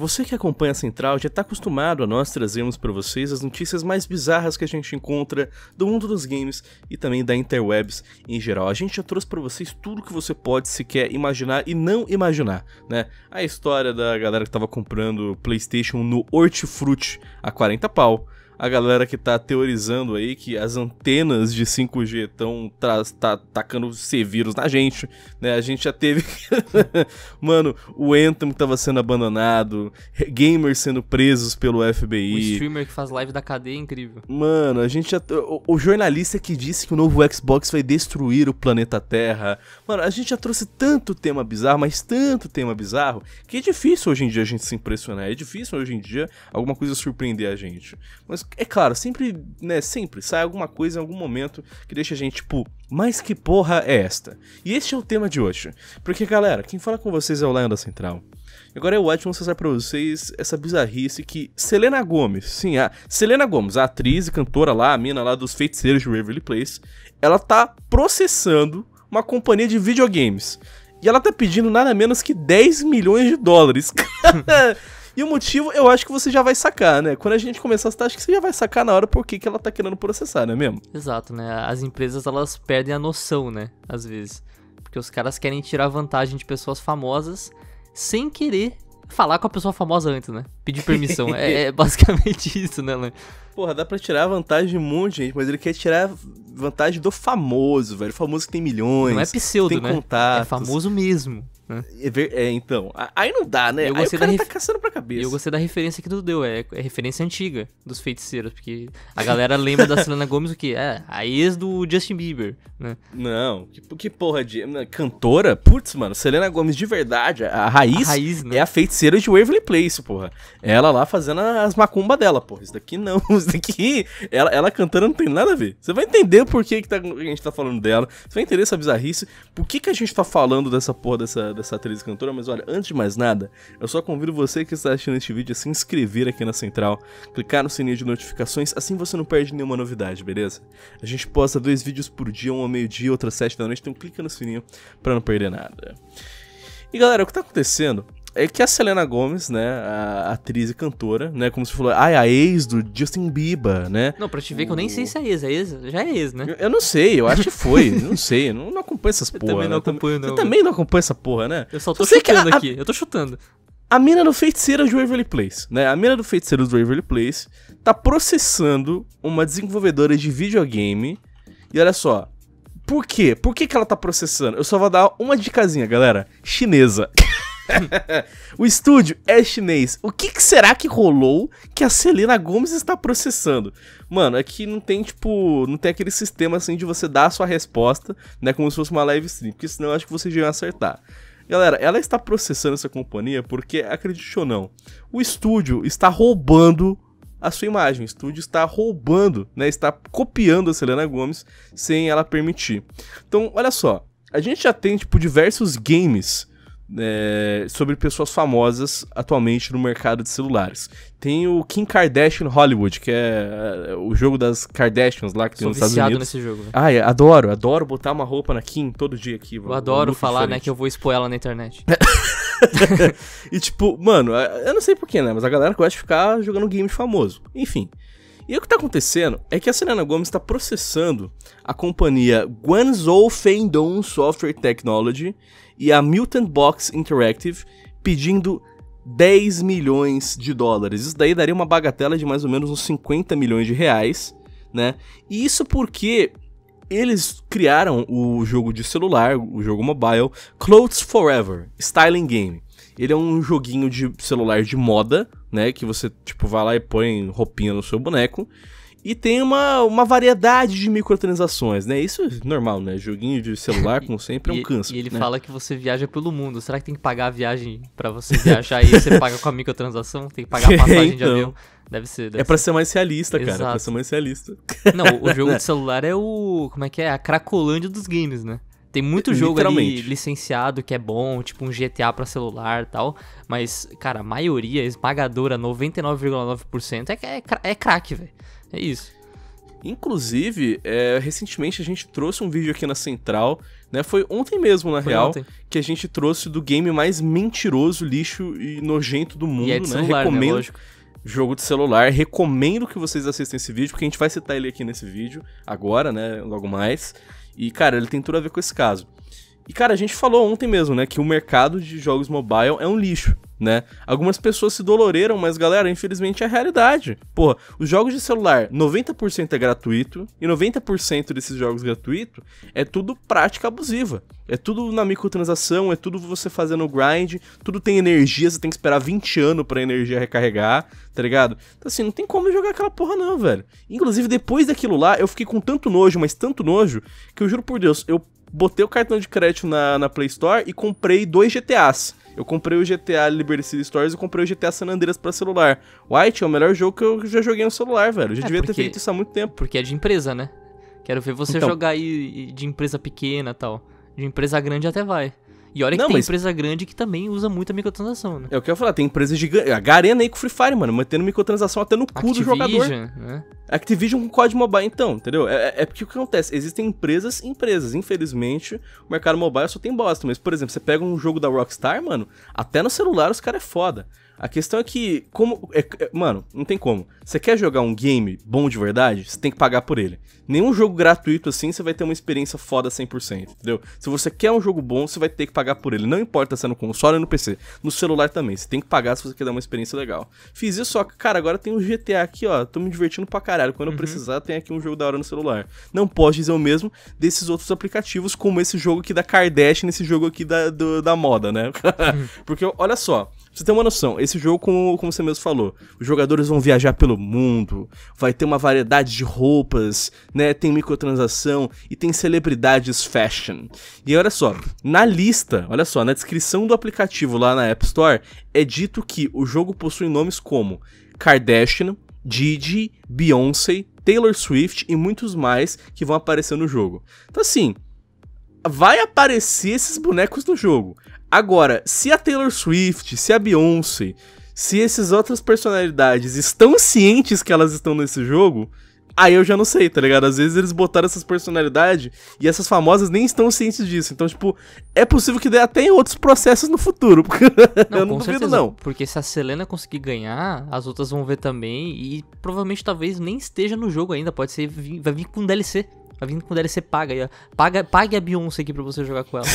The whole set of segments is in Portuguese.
Você que acompanha a Central já está acostumado a nós trazermos para vocês as notícias mais bizarras que a gente encontra do mundo dos games e também da interwebs em geral. A gente já trouxe para vocês tudo que você pode sequer imaginar e não imaginar, né? A história da galera que estava comprando PlayStation no hortifruti a 40 pau a galera que tá teorizando aí que as antenas de 5G estão tá, tacando C vírus na gente, né? A gente já teve. Mano, o Anthem tava sendo abandonado, gamers sendo presos pelo FBI. O streamer que faz live da cadeia é incrível. Mano, a gente já. O, o jornalista que disse que o novo Xbox vai destruir o planeta Terra. Mano, a gente já trouxe tanto tema bizarro, mas tanto tema bizarro, que é difícil hoje em dia a gente se impressionar. É difícil hoje em dia alguma coisa surpreender a gente. Mas é claro, sempre, né, sempre sai alguma coisa em algum momento que deixa a gente, tipo, mas que porra é esta? E este é o tema de hoje. Porque, galera, quem fala com vocês é o Lion da Central. Agora eu é ótimo mostrar pra vocês essa bizarrice que Selena Gomes, sim, a Selena Gomes, a atriz e cantora lá, a mina lá dos feiticeiros de Waverly Place, ela tá processando uma companhia de videogames. E ela tá pedindo nada menos que 10 milhões de dólares. E o motivo, eu acho que você já vai sacar, né? Quando a gente começar a citar, tá, acho que você já vai sacar na hora por que, que ela tá querendo processar, não é mesmo? Exato, né? As empresas, elas perdem a noção, né? Às vezes. Porque os caras querem tirar vantagem de pessoas famosas sem querer falar com a pessoa famosa antes, né? Pedir permissão. é, é, basicamente isso, né, Lan? Porra, dá pra tirar vantagem de um monte de gente, mas ele quer tirar vantagem do famoso, velho. O famoso que tem milhões. Não é pseudo, tem né? É contatos. É famoso mesmo. Né? É, é, então. Aí não dá, né? Eu aí o cara ref... tá caçando pra cabeça. Eu gostei da referência que tu deu, é, é referência antiga dos feiticeiros, porque a galera lembra da Selena Gomes o quê? É, a ex do Justin Bieber, né? Não, que, que porra de... Né, cantora? Putz, mano, Selena Gomes de verdade, a raiz, a raiz né? é a feiticeira de Waverly Place, porra. Ela lá fazendo as macumbas dela, porra. Isso daqui não, isso daqui... Ela, ela cantando não tem nada a ver. Você vai entender o porquê que tá, a gente tá falando dela, você vai entender essa bizarrice, por que que a gente tá falando dessa porra dessa dessa atriz e cantora, mas olha, antes de mais nada, eu só convido você que está assistindo este vídeo a se inscrever aqui na Central, clicar no sininho de notificações, assim você não perde nenhuma novidade, beleza? A gente posta dois vídeos por dia, um ao meio-dia, outro às sete da noite, então clica no sininho para não perder nada. E galera, o que está acontecendo é que a Selena Gomes, né, a atriz e cantora, né, como se falou, ai, ah, é a ex do Justin Bieber, né? Não, pra te ver o... que eu nem sei se é ex, é ex, já é ex, né? Eu, eu não sei, eu acho que foi, não sei, não, não acompanho essas porra. Né? Eu também não né? acompanho, não. Você também não acompanha essa porra, né? Eu só tô eu chutando a, aqui, eu tô chutando. A mina do Feiticeiro é de Waverly Place, né? A mina do Feiticeiro de Waverly Place tá processando uma desenvolvedora de videogame, e olha só, por quê? Por que que ela tá processando? Eu só vou dar uma dicasinha, galera, chinesa. o estúdio é chinês. O que, que, será que rolou que a Selena Gomes está processando? Mano, aqui é não tem, tipo, não tem aquele sistema assim de você dar a sua resposta, né? Como se fosse uma live stream, porque senão eu acho que vocês iam acertar. Galera, ela está processando essa companhia porque, acredite ou não, o estúdio está roubando a sua imagem. O estúdio está roubando, né? Está copiando a Selena Gomes sem ela permitir. Então, olha só. A gente já tem, tipo, diversos games é, sobre pessoas famosas atualmente no mercado de celulares. Tem o Kim Kardashian Hollywood, que é, é o jogo das Kardashians lá que Sou tem nos Estados Unidos. nesse jogo. Véio. Ah, adoro, adoro botar uma roupa na Kim todo dia aqui. Eu adoro falar, né, diferente. né, que eu vou expor ela na internet. e tipo, mano, é, eu não sei porquê, né, mas a galera gosta de ficar jogando game famoso. Enfim, e o que está acontecendo é que a Selena Gomez está processando a companhia Guangzhou Feindong Software Technology e a Mutant Box Interactive pedindo 10 milhões de dólares. Isso daí daria uma bagatela de mais ou menos uns 50 milhões de reais, né? E isso porque eles criaram o jogo de celular, o jogo mobile, Clothes Forever, Styling Game. Ele é um joguinho de celular de moda, né? Que você, tipo, vai lá e põe roupinha no seu boneco. E tem uma, uma variedade de microtransações, né? Isso é normal, né? Joguinho de celular, como sempre, é um câncer. E ele né? fala que você viaja pelo mundo. Será que tem que pagar a viagem para você viajar e você paga com a microtransação? Tem que pagar a é, passagem então, de avião? Deve ser. Deve é pra ser. ser mais realista, cara. É pra ser mais realista. Não, o jogo de celular é o. Como é que é? A Cracolândia dos games, né? Tem muito jogo ali licenciado que é bom, tipo um GTA para celular tal, mas, cara, a maioria esmagadora, 99,9% é, é, é crack, velho. É isso. Inclusive, é, recentemente a gente trouxe um vídeo aqui na Central, né? Foi ontem mesmo, na Foi real, ontem. que a gente trouxe do game mais mentiroso, lixo e nojento do mundo, e é de né? Celular, né, Recomendo. Né? Lógico. Jogo de celular. Recomendo que vocês assistam esse vídeo, porque a gente vai citar ele aqui nesse vídeo agora, né? Logo mais. E, cara, ele tem tudo a ver com esse caso. E, cara, a gente falou ontem mesmo, né, que o mercado de jogos mobile é um lixo né? Algumas pessoas se doloreram, mas galera, infelizmente é a realidade. Porra, os jogos de celular, 90% é gratuito e 90% desses jogos gratuitos é tudo prática abusiva. É tudo na microtransação, é tudo você fazendo grind, tudo tem energia, você tem que esperar 20 anos pra energia recarregar, tá ligado? Então assim, não tem como jogar aquela porra não, velho. Inclusive, depois daquilo lá, eu fiquei com tanto nojo, mas tanto nojo, que eu juro por Deus, eu botei o cartão de crédito na, na Play Store e comprei dois GTAs. Eu comprei o GTA Liberty City Stories e comprei o GTA San Andreas pra celular. White é o melhor jogo que eu já joguei no celular, velho. Eu já é devia porque, ter feito isso há muito tempo. Porque é de empresa, né? Quero ver você então, jogar aí de empresa pequena e tal. De empresa grande até vai. E olha que não, tem mas... empresa grande que também usa muita microtransação, né? É o que eu ia falar, tem empresa gigante. A Garena aí com Free Fire, mano, mantendo microtransação até no cu Activision, do jogador. Né? Activision com COD Mobile, então, entendeu? É, é, é porque o que acontece? Existem empresas e empresas. Infelizmente, o mercado mobile só tem bosta. Mas, por exemplo, você pega um jogo da Rockstar, mano, até no celular os caras é foda. A questão é que, como. É, é, mano, não tem como. Você quer jogar um game bom de verdade, você tem que pagar por ele. Nenhum jogo gratuito assim você vai ter uma experiência foda 100%, entendeu? Se você quer um jogo bom, você vai ter que pagar pagar por ele. Não importa se é no console ou no PC. No celular também. Você tem que pagar se você quer dar uma experiência legal. Fiz isso, só que, cara, agora tem o um GTA aqui, ó. Tô me divertindo pra caralho. Quando uhum. eu precisar, tem aqui um jogo da hora no celular. Não posso dizer o mesmo desses outros aplicativos, como esse jogo aqui da Kardashian, esse jogo aqui da, do, da moda, né? Porque, olha só você tem uma noção, esse jogo, como, como você mesmo falou, os jogadores vão viajar pelo mundo, vai ter uma variedade de roupas, né? Tem microtransação e tem celebridades fashion. E olha só, na lista, olha só, na descrição do aplicativo lá na App Store, é dito que o jogo possui nomes como Kardashian, Didi, Beyoncé, Taylor Swift e muitos mais que vão aparecer no jogo. Então assim, vai aparecer esses bonecos no jogo. Agora, se a Taylor Swift, se a Beyoncé, se essas outras personalidades estão cientes que elas estão nesse jogo, aí eu já não sei, tá ligado? Às vezes eles botaram essas personalidades e essas famosas nem estão cientes disso. Então, tipo, é possível que dê até em outros processos no futuro. Porque não, eu não duvido, certeza, não. Porque se a Selena conseguir ganhar, as outras vão ver também. E provavelmente talvez nem esteja no jogo ainda. Pode ser, vai vir com DLC. Vai tá vindo com DLC paga. aí, paga pague a Beyoncé aqui pra você jogar com ela.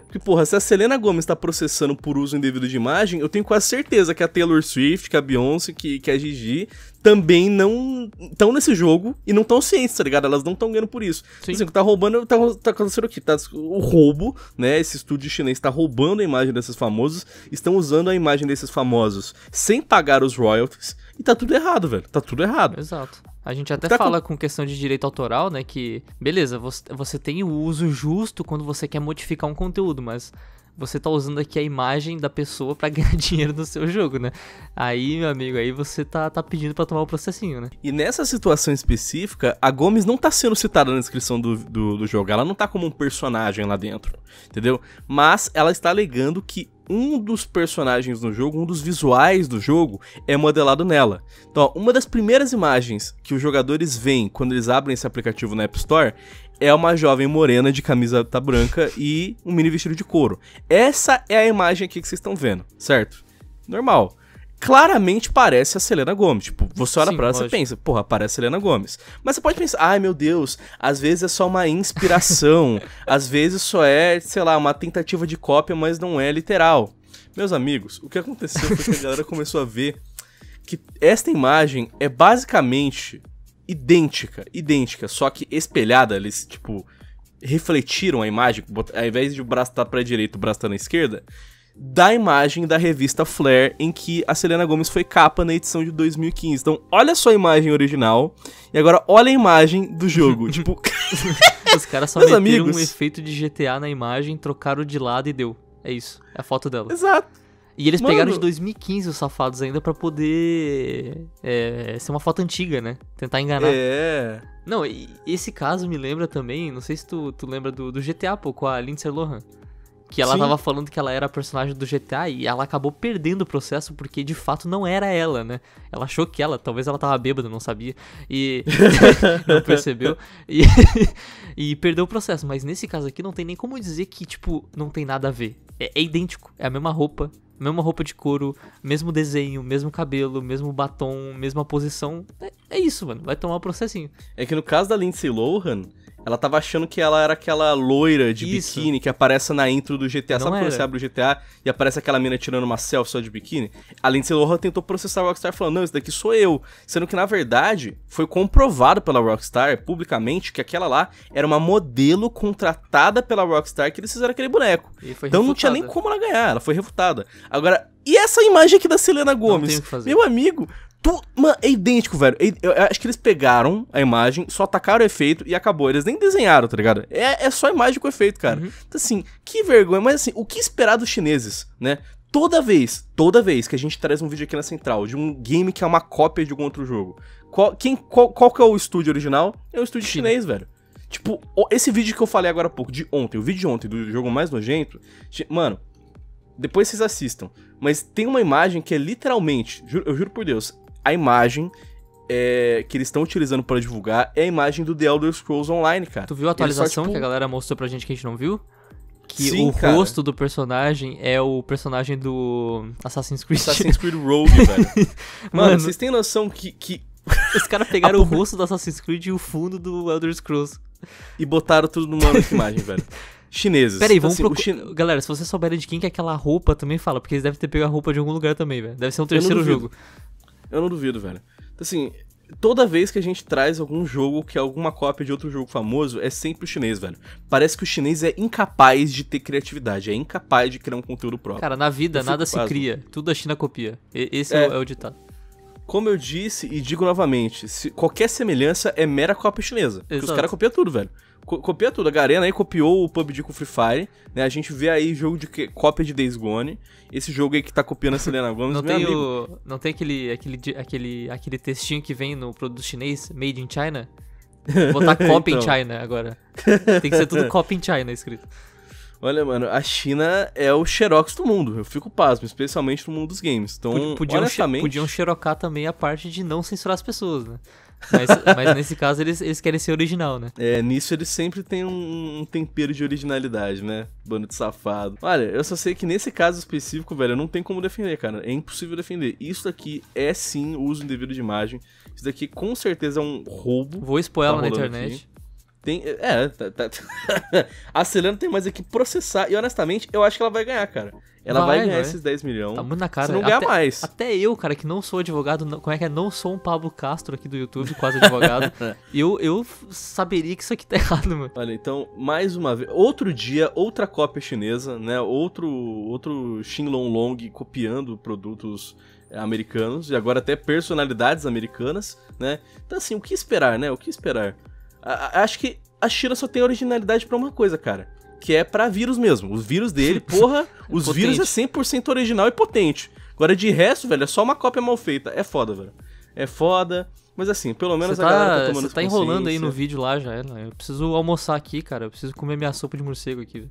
Porque, porra, se a Selena Gomez tá processando por uso indevido de imagem, eu tenho quase certeza que a Taylor Swift, que a Beyoncé, que, que a Gigi também não estão nesse jogo e não estão cientes, tá ligado? Elas não estão ganhando por isso. Tipo Sim. Assim, o que tá roubando, tá, tá acontecendo quê? tá, o roubo, né? Esse estúdio chinês tá roubando a imagem desses famosos, estão usando a imagem desses famosos sem pagar os royalties e tá tudo errado, velho. Tá tudo errado. Exato. A gente até tá fala com... com... questão de direito autoral, né? Que, beleza, você, você tem o uso justo quando você quer modificar um conteúdo, mas você tá usando aqui a imagem da pessoa para ganhar dinheiro no seu jogo, né? Aí, meu amigo, aí você tá, tá pedindo para tomar o processinho, né? E nessa situação específica, a Gomes não tá sendo citada na descrição do, do, do, jogo. Ela não tá como um personagem lá dentro, entendeu? Mas ela está alegando que um dos personagens no jogo, um dos visuais do jogo, é modelado nela. Então, ó, uma das primeiras imagens que os jogadores veem quando eles abrem esse aplicativo na App Store é uma jovem morena de camisa tá branca e um mini vestido de couro. Essa é a imagem aqui que vocês estão vendo, certo? Normal claramente parece a Selena Gomes. Tipo, você olha Sim, pra ela e pensa, porra, parece a Selena Gomes. Mas você pode pensar, ai meu Deus, às vezes é só uma inspiração, às vezes só é, sei lá, uma tentativa de cópia, mas não é literal. Meus amigos, o que aconteceu foi que a galera começou a ver que esta imagem é basicamente idêntica, idêntica, só que espelhada, eles, tipo, refletiram a imagem, ao invés de o braço estar tá pra direita, o braço tá na esquerda, da imagem da revista Flair em que a Selena Gomes foi capa na edição de 2015. Então, olha só a imagem original e agora olha a imagem do jogo. tipo, os caras só meteram amigos. um efeito de GTA na imagem, trocaram de lado e deu. É isso, é a foto dela. Exato. E eles Mano. pegaram de 2015 os safados ainda para poder é, ser uma foto antiga, né? Tentar enganar. É. Não, esse caso me lembra também, não sei se tu, tu lembra do, do GTA, pô, com a Lindsay Lohan. Que ela Sim. tava falando que ela era a personagem do GTA e ela acabou perdendo o processo porque de fato não era ela, né? Ela achou que ela, talvez ela tava bêbada, não sabia e não percebeu e, e perdeu o processo. Mas nesse caso aqui não tem nem como dizer que, tipo, não tem nada a ver. É, é idêntico, é a mesma roupa, mesma roupa de couro, mesmo desenho, mesmo cabelo, mesmo batom, mesma posição. É, é isso, mano, vai tomar o um processinho. É que no caso da Lindsay Lohan ela tava achando que ela era aquela loira de Isso. biquíni que aparece na intro do GTA. Não Sabe era. quando você abre o GTA e aparece aquela mina tirando uma selfie só de biquíni? além de ser Lohan tentou processar a Rockstar falando, não, esse daqui sou eu. Sendo que, na verdade, foi comprovado pela Rockstar, publicamente, que aquela lá era uma modelo contratada pela Rockstar que eles fizeram aquele boneco. então refutada. não tinha nem como ela ganhar, ela foi refutada. Agora, e essa imagem aqui da Selena Gomes? Meu amigo, Tu, mano, é idêntico, velho. É eu acho que eles pegaram a imagem, só atacaram o efeito e acabou. Eles nem desenharam, tá ligado? É, é só imagem com efeito, cara. Uhum. Então, assim, que vergonha. Mas, assim, o que esperar dos chineses, né? Toda vez, toda vez que a gente traz um vídeo aqui na Central de um game que é uma cópia de algum outro jogo, qual, quem, qual, qual que é o estúdio original? É o estúdio China. chinês, velho. Tipo, esse vídeo que eu falei agora há pouco, de ontem, o vídeo de ontem do jogo mais nojento, mano, depois vocês assistam. Mas tem uma imagem que é literalmente, eu juro por Deus, a imagem é, que eles estão utilizando para divulgar é a imagem do The Elder Scrolls Online, cara. Tu viu a atualização só, tipo... que a galera mostrou pra gente que a gente não viu? Que Sim, o cara. rosto do personagem é o personagem do Assassin's Creed. Assassin's Creed Rogue, velho. Mano, Mano, vocês têm noção que. que... Os caras pegaram o rosto do Assassin's Creed e o fundo do Elder Scrolls. E botaram tudo numa única imagem, velho chineses. Peraí, vamos então, assim, procurar. Chin... Galera, se vocês souberem de quem que é aquela roupa, também fala, porque eles devem ter pego a roupa de algum lugar também, velho. Deve ser um terceiro jogo. Eu não duvido, velho. Então, assim, toda vez que a gente traz algum jogo que é alguma cópia de outro jogo famoso, é sempre o chinês, velho. Parece que o chinês é incapaz de ter criatividade, é incapaz de criar um conteúdo próprio. Cara, na vida, nada se cria, tudo a China copia. E esse é, é o é ditado. Como eu disse e digo novamente, se, qualquer semelhança é mera cópia chinesa. Exato. os caras copiam tudo, velho. Co copia tudo. A Garena aí copiou o PUBG com Free Fire, né? A gente vê aí jogo de que... cópia de Days Gone. Esse jogo aí que tá copiando a Selena Gomez, não tem o... Não tem aquele, aquele, aquele, aquele textinho que vem no produto chinês, Made in China? Vou botar copy então. in China agora. Tem que ser tudo copy in China escrito. Olha, mano, a China é o xerox do mundo. Eu fico pasmo, especialmente no mundo dos games. Então, podiam, honestamente... Podiam xerocar também a parte de não censurar as pessoas, né? Mas, mas, nesse caso eles, eles querem ser original, né? É, nisso eles sempre têm um, um tempero de originalidade, né? Bando de safado. Olha, eu só sei que nesse caso específico, velho, não tem como defender, cara. É impossível defender. Isso daqui é sim uso indevido de imagem. Isso daqui com certeza é um roubo. Vou expor ela tá na internet. Aqui. Tem, é, tá, tá, a Selena tem mais aqui é que processar. E honestamente, eu acho que ela vai ganhar, cara. Ela vai, vai ganhar vai. esses 10 milhões. Tá muito na cara. Se não é ganhar até, mais. Até eu, cara, que não sou advogado, não, como é que é? Não sou um Pablo Castro aqui do YouTube, quase advogado. eu, eu saberia que isso aqui tá errado, mano. Olha, então, mais uma vez. Outro dia, outra cópia chinesa, né? Outro, outro Long Long copiando produtos é, americanos e agora até personalidades americanas, né? Então, assim, o que esperar, né? O que esperar? acho que a China só tem originalidade para uma coisa, cara. Que é para vírus mesmo. Os vírus dele, porra, é os vírus é 100% original e potente. Agora, de resto, velho, é só uma cópia mal feita. É foda, velho. É foda. Mas assim, pelo menos tá, a galera tá, tá tomando Você tá enrolando aí no vídeo lá já, né? Eu preciso almoçar aqui, cara. Eu preciso comer minha sopa de morcego aqui.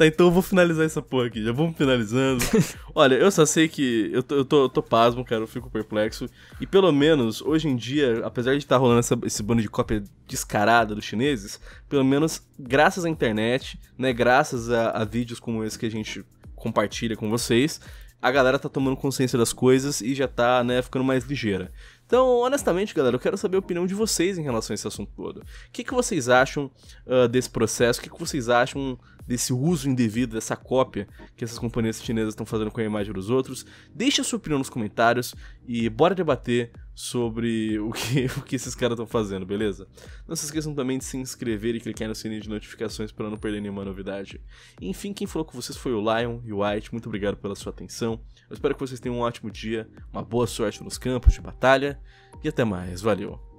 Tá, então eu vou finalizar essa porra aqui. Já vamos finalizando. Olha, eu só sei que eu tô, eu tô, eu tô pasmo, cara. Eu fico perplexo. E pelo menos, hoje em dia, apesar de estar tá rolando essa, esse bando de cópia descarada dos chineses, pelo menos graças à internet, né? Graças a, a vídeos como esse que a gente compartilha com vocês, a galera tá tomando consciência das coisas e já tá, né, ficando mais ligeira. Então, honestamente, galera, eu quero saber a opinião de vocês em relação a esse assunto todo. O que, que vocês acham uh, desse processo? O que, que vocês acham desse uso indevido, dessa cópia que essas companhias chinesas estão fazendo com a imagem dos outros? Deixe a sua opinião nos comentários e bora debater sobre o que, o que esses caras estão fazendo, beleza? Não se esqueçam também de se inscrever e clicar no sininho de notificações para não perder nenhuma novidade. Enfim, quem falou com vocês foi o Lion e o White, muito obrigado pela sua atenção. Eu espero que vocês tenham um ótimo dia, uma boa sorte nos campos de batalha e até mais, valeu!